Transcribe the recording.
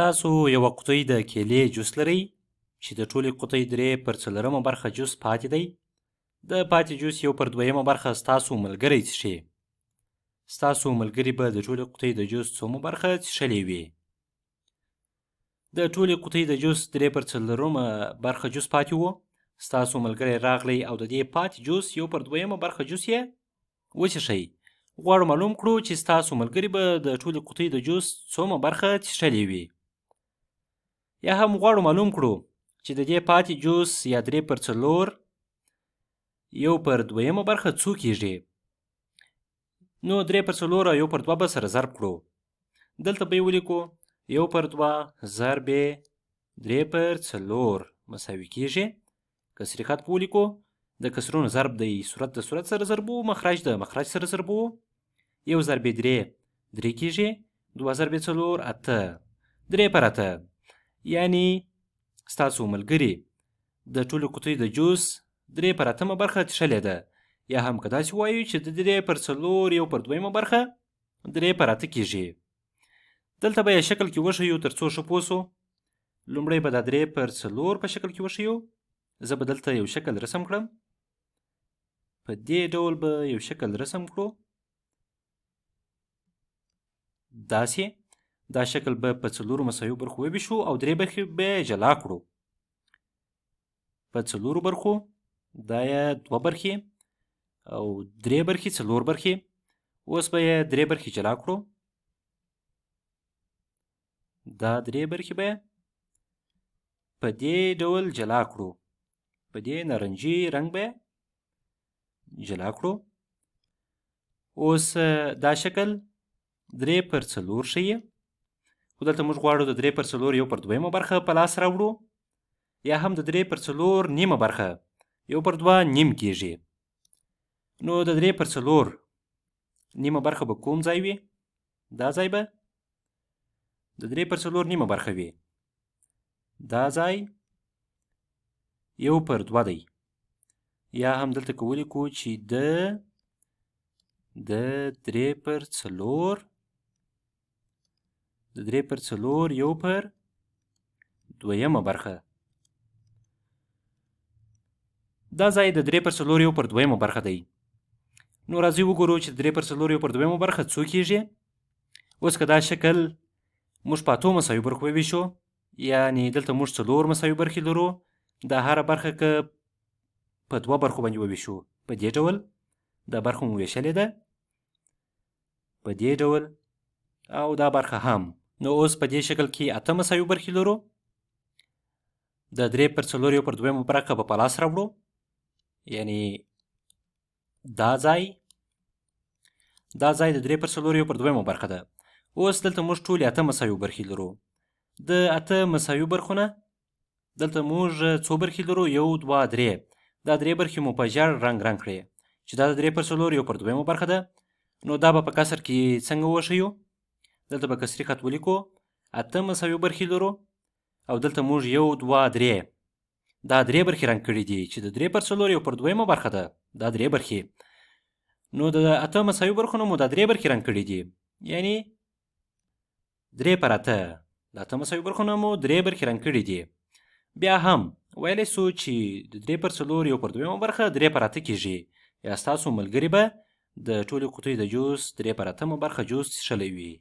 تاسو یو قطۍ د کیلې جوس لرئ چې د ټولې قطۍ درې پر څلورمه برخه جوس پاتې دی د پاتې جوس یو پر دویمه برخه ستاسو ملګری څښي ستاسو ملګری به د ټولې قطۍ د جوس څومه برخه څښلې وي د ټولې قطۍ د جوس درې پر څلورمه برخه جوس پاتې وو ستاسو ملګری راغلی او د دې پاتې جوس یو پر دویمه برخه جوس یې وڅښئ غواړو معلوم کړو چې ستاسو ملګری به د ټولې قطۍ د جوس څومه برخه څښلې وي یا هم غواړو معلوم کړو چې د دې پاتې جوس یا درې پر څلور یو پر دویمه برخه څو کیږي نو درې پر څلور او یو پر دوه به سره ضرب کړو دلته به یې ولیکو یو پر دوه ضربې درې پر څلور مساوي کیږي کسرې خط په ولیکو د کسرونو ضرب دی صورت د صورت سره ضرب مخرج د مخرج سره ضرب یو ضربې درې درې کیږي دوه ضربې څلور اته درې پر اته یعنی ستاسو ملګري د ټولې قطۍ د جوس درې پر اتمه برخه څښلې ده یا هم که داسې ووایو چې د درې پر څلور یو پر دویمه برخه درې پر اته کیږي دلته به یې شکل کې وښیو تر څو ښه پوه سو لومړی به دا درې پر څلور په شکل کې وښیو زه به دلته یو شکل رسم کړم په دې ډول به یو شکل رسم کړو داسې دا شکل به په څلورو مساوي برخو وویشو او درې برخې به جلا کړو په څلورو برخو دا یې دوه برخې او درې برخې څلور برخې اوس به یې درې برخې جلا کړو دا درې برخې به په دې ډول جلا کړو په دې نارنجي رنګ به جلا کړو اوس دا شکل درې پر څلور ښیي خو دلته موږ غواړو د درې پر څلور یو پر دویمه برخه په لاس راوړو یا هم د درې پر څلور نیمه برخه یو پر دوه نیم کیږي نو د درې پر څلور نیمه برخه به کوم ځای وي دا ځای به د درې پر څلور نیمه برخه وي دا ځای یو پر دوه دی یا هم دلته کولی کو چې د د درې پر څلور د درې پر څلور یو پر دویمه برخه دا ځای د درې پر څلور یو پر دویمه برخه دی نو راځئ وګورو چې درې پر څلور یو پر دویمه برخه څو کیږي اوس که دا شکل موږ په اتو مساوي برخو وویشو یعنی دلته موږ څلور مساوي برخې لرو دا هره برخه که په دوه برخو باندې وویشو په دې ډول دا برخه مو ویشلې ده په دې ډول او دا برخه هم نو اوس په دې شکل کې اته مساوي برخې لرو د درې پر څلور یو پر دویمه برخه به په لاس راوړو یعنی دا ځای دا ځای د درې پر څلور یو پر دویمه برخه ده اوس دلته موږ ټولې اته مساوي برخې لرو د اته مساوي برخونه دلته موږ څو برخې لرو یو دوه درې دا درې برخې مو په ژړ رنګ رنګ کړې چې دا د درې پر څلور یو پر دویمه برخه ده نو دا به په کسر کې څنګه وښیو دلته به کسری خط ولیکو اته مساوي برخې لرو او دلته موږ یو دوه درې دا درې برخې رنګ کړي دي چې د درې پر څلور یو پر دویمه برخه ده دا درې برخې نو د اته مساوي برخو نو مو دا درې برخې رنګ کړي دي یعنی درې پر اته د اته مساوي برخو نو مو درې برخې رنګ کړي دي بیا هم ویلی سو چې د درې پر څلور یو پر دویمه برخه درې پر اته کیږي یا ستاسو ملګري به د ټولې قوطۍ د جوس درې پر اتمه برخه جوس څښلی وي